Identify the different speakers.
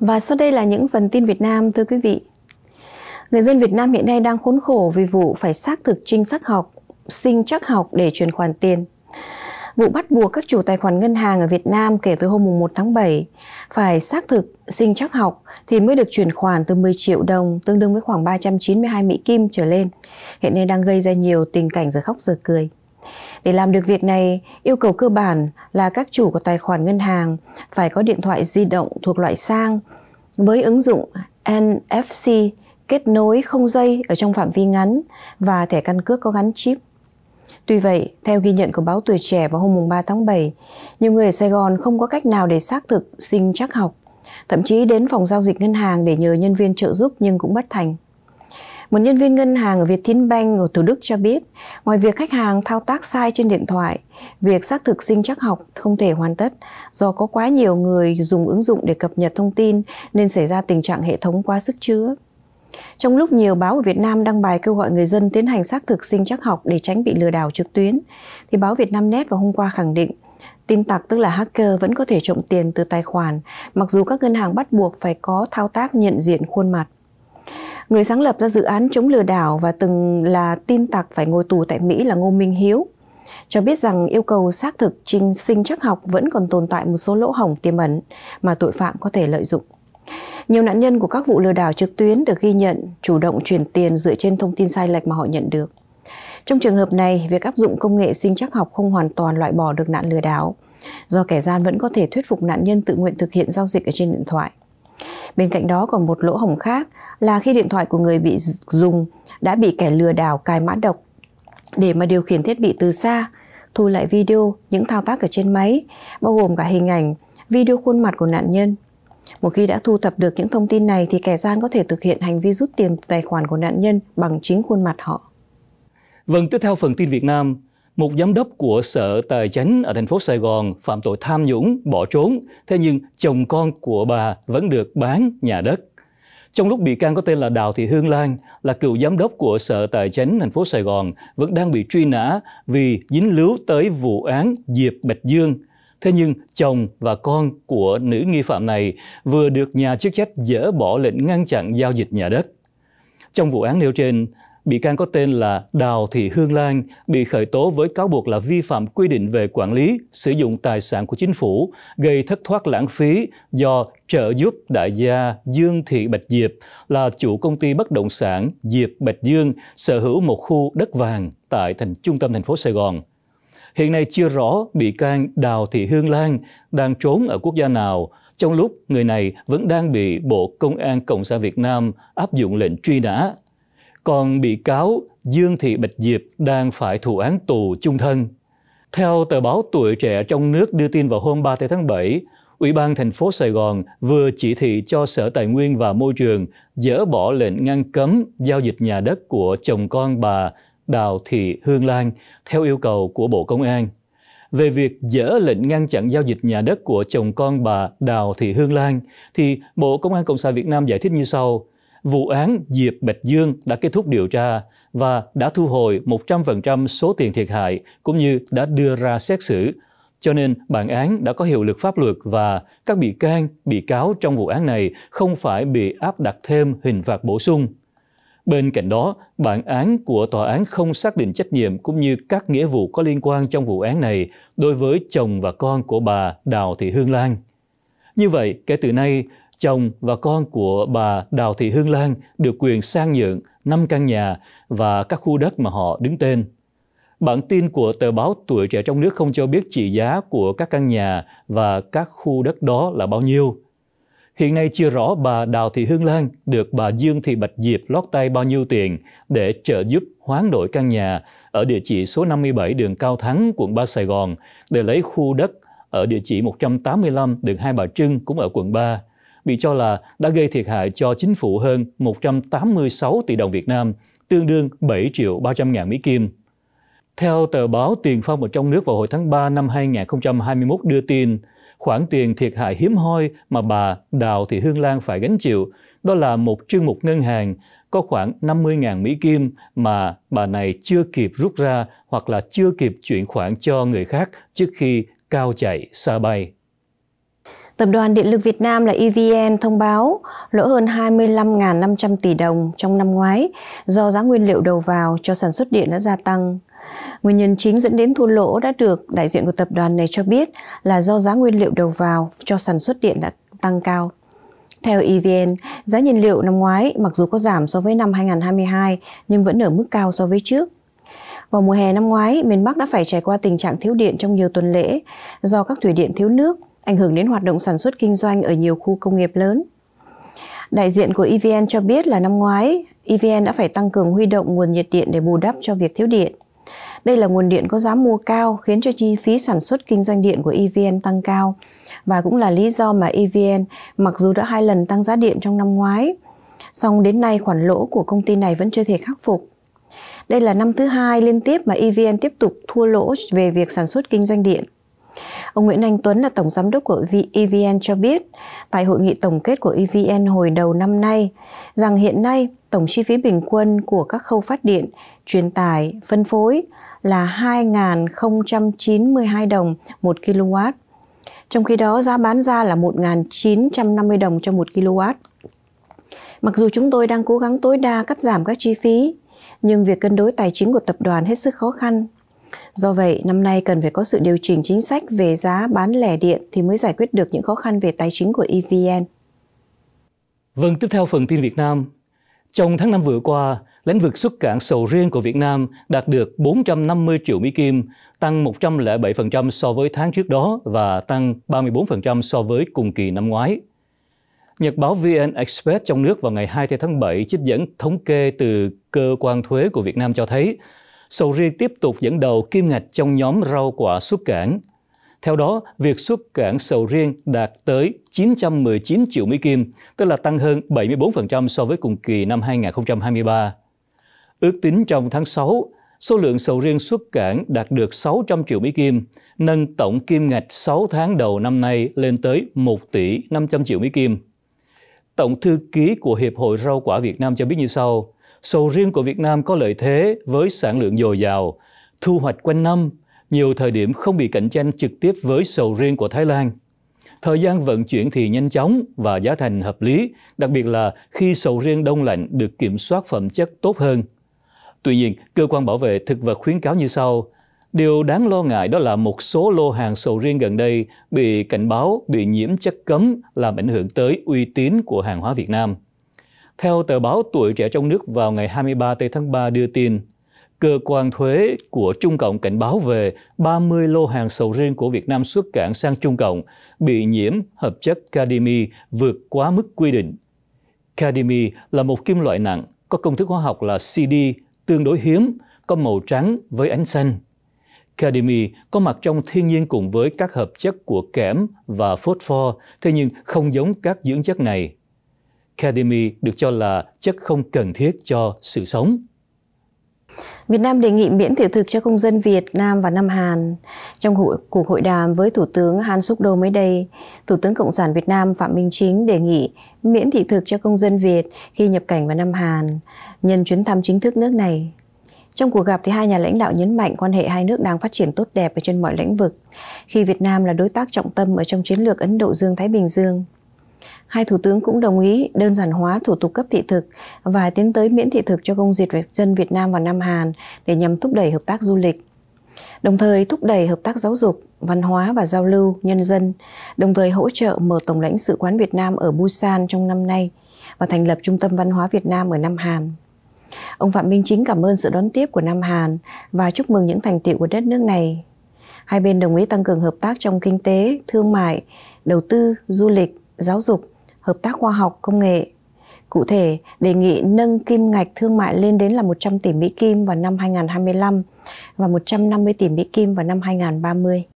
Speaker 1: Và sau đây là những phần tin Việt Nam thưa quý vị. Người dân Việt Nam hiện nay đang khốn khổ vì vụ phải xác thực trinh xác học, sinh chắc học để chuyển khoản tiền. Vụ bắt buộc các chủ tài khoản ngân hàng ở Việt Nam kể từ hôm 1 tháng 7 phải xác thực sinh chắc học thì mới được chuyển khoản từ 10 triệu đồng tương đương với khoảng 392 Mỹ Kim trở lên. Hiện nay đang gây ra nhiều tình cảnh giờ khóc giờ cười. Để làm được việc này, yêu cầu cơ bản là các chủ của tài khoản ngân hàng phải có điện thoại di động thuộc loại sang với ứng dụng NFC kết nối không dây ở trong phạm vi ngắn và thẻ căn cước có gắn chip. Tuy vậy, theo ghi nhận của báo Tuổi Trẻ vào hôm 3 tháng 7, nhiều người ở Sài Gòn không có cách nào để xác thực sinh chắc học. Thậm chí đến phòng giao dịch ngân hàng để nhờ nhân viên trợ giúp nhưng cũng bất thành. Một nhân viên ngân hàng ở Vietinbank ở Thủ Đức cho biết, ngoài việc khách hàng thao tác sai trên điện thoại, việc xác thực sinh chắc học không thể hoàn tất do có quá nhiều người dùng ứng dụng để cập nhật thông tin nên xảy ra tình trạng hệ thống quá sức chứa. Trong lúc nhiều báo ở Việt Nam đăng bài kêu gọi người dân tiến hành xác thực sinh chắc học để tránh bị lừa đảo trực tuyến, thì báo Việt Nam Net vào hôm qua khẳng định tin tặc tức là hacker vẫn có thể trộm tiền từ tài khoản, mặc dù các ngân hàng bắt buộc phải có thao tác nhận diện khuôn mặt. Người sáng lập ra dự án chống lừa đảo và từng là tin tặc phải ngồi tù tại Mỹ là Ngô Minh Hiếu cho biết rằng yêu cầu xác thực trình sinh chắc học vẫn còn tồn tại một số lỗ hổng tiềm ẩn mà tội phạm có thể lợi dụng. Nhiều nạn nhân của các vụ lừa đảo trực tuyến được ghi nhận chủ động chuyển tiền dựa trên thông tin sai lệch mà họ nhận được. Trong trường hợp này, việc áp dụng công nghệ sinh chắc học không hoàn toàn loại bỏ được nạn lừa đảo, do kẻ gian vẫn có thể thuyết phục nạn nhân tự nguyện thực hiện giao dịch ở trên điện thoại. Bên cạnh đó còn một lỗ hổng khác là khi điện thoại của người bị dùng đã bị kẻ lừa đảo cài mã độc để mà điều khiển thiết bị từ xa, thu lại video những thao tác ở trên máy, bao gồm cả hình ảnh, video khuôn mặt của nạn nhân. Một khi đã thu thập được những thông tin này thì kẻ gian có thể thực hiện hành vi rút tiền từ tài khoản của nạn nhân bằng chính khuôn mặt họ.
Speaker 2: Vâng, tiếp theo phần tin Việt Nam. Một giám đốc của Sở Tài chánh ở thành phố Sài Gòn phạm tội tham nhũng, bỏ trốn, thế nhưng chồng con của bà vẫn được bán nhà đất. Trong lúc bị can có tên là Đào Thị Hương Lan là cựu giám đốc của Sở Tài chánh thành phố Sài Gòn vẫn đang bị truy nã vì dính líu tới vụ án Diệp Bạch Dương. Thế nhưng chồng và con của nữ nghi phạm này vừa được nhà chức trách dỡ bỏ lệnh ngăn chặn giao dịch nhà đất. Trong vụ án nêu trên, Bị can có tên là Đào Thị Hương Lan bị khởi tố với cáo buộc là vi phạm quy định về quản lý, sử dụng tài sản của chính phủ, gây thất thoát lãng phí do trợ giúp đại gia Dương Thị Bạch Diệp là chủ công ty bất động sản Diệp Bạch Dương sở hữu một khu đất vàng tại thành trung tâm thành phố Sài Gòn. Hiện nay chưa rõ bị can Đào Thị Hương Lan đang trốn ở quốc gia nào, trong lúc người này vẫn đang bị Bộ Công an Cộng sản Việt Nam áp dụng lệnh truy nã còn bị cáo Dương Thị Bạch Diệp đang phải thụ án tù chung thân. Theo tờ báo Tuổi Trẻ trong nước đưa tin vào hôm 30 tháng 7, Ủy ban thành phố Sài Gòn vừa chỉ thị cho Sở Tài nguyên và Môi trường dỡ bỏ lệnh ngăn cấm giao dịch nhà đất của chồng con bà Đào Thị Hương Lan theo yêu cầu của Bộ Công an. Về việc dỡ lệnh ngăn chặn giao dịch nhà đất của chồng con bà Đào Thị Hương Lan, thì Bộ Công an Cộng sản Việt Nam giải thích như sau – vụ án Diệp Bạch Dương đã kết thúc điều tra và đã thu hồi 100% số tiền thiệt hại cũng như đã đưa ra xét xử. Cho nên bản án đã có hiệu lực pháp luật và các bị can, bị cáo trong vụ án này không phải bị áp đặt thêm hình phạt bổ sung. Bên cạnh đó, bản án của tòa án không xác định trách nhiệm cũng như các nghĩa vụ có liên quan trong vụ án này đối với chồng và con của bà Đào Thị Hương Lan. Như vậy, kể từ nay, chồng và con của bà Đào Thị Hương Lan được quyền sang nhượng 5 căn nhà và các khu đất mà họ đứng tên. Bản tin của tờ báo Tuổi Trẻ Trong Nước không cho biết trị giá của các căn nhà và các khu đất đó là bao nhiêu. Hiện nay chưa rõ bà Đào Thị Hương Lan được bà Dương Thị Bạch Diệp lót tay bao nhiêu tiền để trợ giúp hoán đổi căn nhà ở địa chỉ số 57 đường Cao Thắng, quận 3 Sài Gòn để lấy khu đất ở địa chỉ 185 đường Hai Bà Trưng cũng ở quận 3 bị cho là đã gây thiệt hại cho chính phủ hơn 186 tỷ đồng Việt Nam, tương đương 7 triệu 300 ngàn Mỹ Kim. Theo tờ báo Tiền Phong ở trong nước vào hồi tháng 3 năm 2021 đưa tin, khoản tiền thiệt hại hiếm hoi mà bà Đào Thị Hương Lan phải gánh chịu đó là một chương mục ngân hàng có khoảng 50.000 Mỹ Kim mà bà này chưa kịp rút ra hoặc là chưa kịp chuyển khoản cho người khác trước khi cao chạy xa bay.
Speaker 1: Tập đoàn Điện lực Việt Nam là EVN thông báo lỗ hơn 25.500 tỷ đồng trong năm ngoái do giá nguyên liệu đầu vào cho sản xuất điện đã gia tăng. Nguyên nhân chính dẫn đến thua lỗ đã được đại diện của tập đoàn này cho biết là do giá nguyên liệu đầu vào cho sản xuất điện đã tăng cao. Theo EVN, giá nhiên liệu năm ngoái mặc dù có giảm so với năm 2022 nhưng vẫn ở mức cao so với trước. Vào mùa hè năm ngoái, miền Bắc đã phải trải qua tình trạng thiếu điện trong nhiều tuần lễ do các thủy điện thiếu nước ảnh hưởng đến hoạt động sản xuất kinh doanh ở nhiều khu công nghiệp lớn. Đại diện của EVN cho biết là năm ngoái, EVN đã phải tăng cường huy động nguồn nhiệt điện để bù đắp cho việc thiếu điện. Đây là nguồn điện có giá mua cao khiến cho chi phí sản xuất kinh doanh điện của EVN tăng cao và cũng là lý do mà EVN mặc dù đã hai lần tăng giá điện trong năm ngoái, song đến nay khoản lỗ của công ty này vẫn chưa thể khắc phục. Đây là năm thứ hai liên tiếp mà EVN tiếp tục thua lỗ về việc sản xuất kinh doanh điện. Ông Nguyễn Anh Tuấn là tổng giám đốc của EVN cho biết tại hội nghị tổng kết của EVN hồi đầu năm nay rằng hiện nay tổng chi phí bình quân của các khâu phát điện, truyền tải, phân phối là 2.092 đồng 1 kW. Trong khi đó giá bán ra là 1.950 đồng cho 1 kW. Mặc dù chúng tôi đang cố gắng tối đa cắt giảm các chi phí, nhưng việc cân đối tài chính của tập đoàn hết sức khó khăn Do vậy, năm nay cần phải có sự điều chỉnh chính sách về giá bán lẻ điện thì mới giải quyết được những khó khăn về tài chính của EVN.
Speaker 2: Vâng, tiếp theo phần tin Việt Nam. Trong tháng năm vừa qua, lĩnh vực xuất cảng sầu riêng của Việt Nam đạt được 450 triệu Mỹ Kim, tăng 107% so với tháng trước đó và tăng 34% so với cùng kỳ năm ngoái. Nhật báo VN Express trong nước vào ngày 2 tháng 7 trích dẫn thống kê từ cơ quan thuế của Việt Nam cho thấy sầu riêng tiếp tục dẫn đầu kim ngạch trong nhóm rau quả xuất cảng. Theo đó, việc xuất cảng sầu riêng đạt tới 919 triệu Mỹ Kim, tức là tăng hơn 74% so với cùng kỳ năm 2023. Ước tính trong tháng 6, số lượng sầu riêng xuất cảng đạt được 600 triệu Mỹ Kim, nâng tổng kim ngạch 6 tháng đầu năm nay lên tới 1 tỷ 500 triệu Mỹ Kim. Tổng thư ký của Hiệp hội Rau quả Việt Nam cho biết như sau, Sầu riêng của Việt Nam có lợi thế với sản lượng dồi dào, thu hoạch quanh năm, nhiều thời điểm không bị cạnh tranh trực tiếp với sầu riêng của Thái Lan. Thời gian vận chuyển thì nhanh chóng và giá thành hợp lý, đặc biệt là khi sầu riêng đông lạnh được kiểm soát phẩm chất tốt hơn. Tuy nhiên, cơ quan bảo vệ thực vật khuyến cáo như sau. Điều đáng lo ngại đó là một số lô hàng sầu riêng gần đây bị cảnh báo bị nhiễm chất cấm làm ảnh hưởng tới uy tín của hàng hóa Việt Nam. Theo tờ báo Tuổi Trẻ Trong Nước vào ngày 23 tây tháng 3 đưa tin, cơ quan thuế của Trung Cộng cảnh báo về 30 lô hàng sầu riêng của Việt Nam xuất cảng sang Trung Cộng bị nhiễm hợp chất cadimi vượt quá mức quy định. Cadimi là một kim loại nặng, có công thức hóa học là CD, tương đối hiếm, có màu trắng với ánh xanh. Cadimi có mặt trong thiên nhiên cùng với các hợp chất của kẽm và phốt pho, thế nhưng không giống các dưỡng chất này cademy được cho là chất không cần thiết cho sự sống.
Speaker 1: Việt Nam đề nghị miễn thị thực cho công dân Việt Nam và Nam Hàn. Trong hội, cuộc hội đàm với Thủ tướng Han Suk Do mới đây, Thủ tướng Cộng sản Việt Nam Phạm Minh Chính đề nghị miễn thị thực cho công dân Việt khi nhập cảnh vào Nam Hàn, nhân chuyến thăm chính thức nước này. Trong cuộc gặp thì hai nhà lãnh đạo nhấn mạnh quan hệ hai nước đang phát triển tốt đẹp ở trên mọi lĩnh vực, khi Việt Nam là đối tác trọng tâm ở trong chiến lược Ấn Độ Dương Thái Bình Dương. Hai thủ tướng cũng đồng ý đơn giản hóa thủ tục cấp thị thực và tiến tới miễn thị thực cho công dịch dân Việt Nam và Nam Hàn để nhằm thúc đẩy hợp tác du lịch. Đồng thời thúc đẩy hợp tác giáo dục, văn hóa và giao lưu nhân dân, đồng thời hỗ trợ mở tổng lãnh sự quán Việt Nam ở Busan trong năm nay và thành lập Trung tâm Văn hóa Việt Nam ở Nam Hàn. Ông Phạm Minh Chính cảm ơn sự đón tiếp của Nam Hàn và chúc mừng những thành tiệu của đất nước này. Hai bên đồng ý tăng cường hợp tác trong kinh tế, thương mại, đầu tư, du lịch, giáo dục hợp tác khoa học công nghệ. Cụ thể, đề nghị nâng kim ngạch thương mại lên đến là 100 tỷ Mỹ Kim vào năm 2025 và 150 tỷ Mỹ Kim vào năm 2030.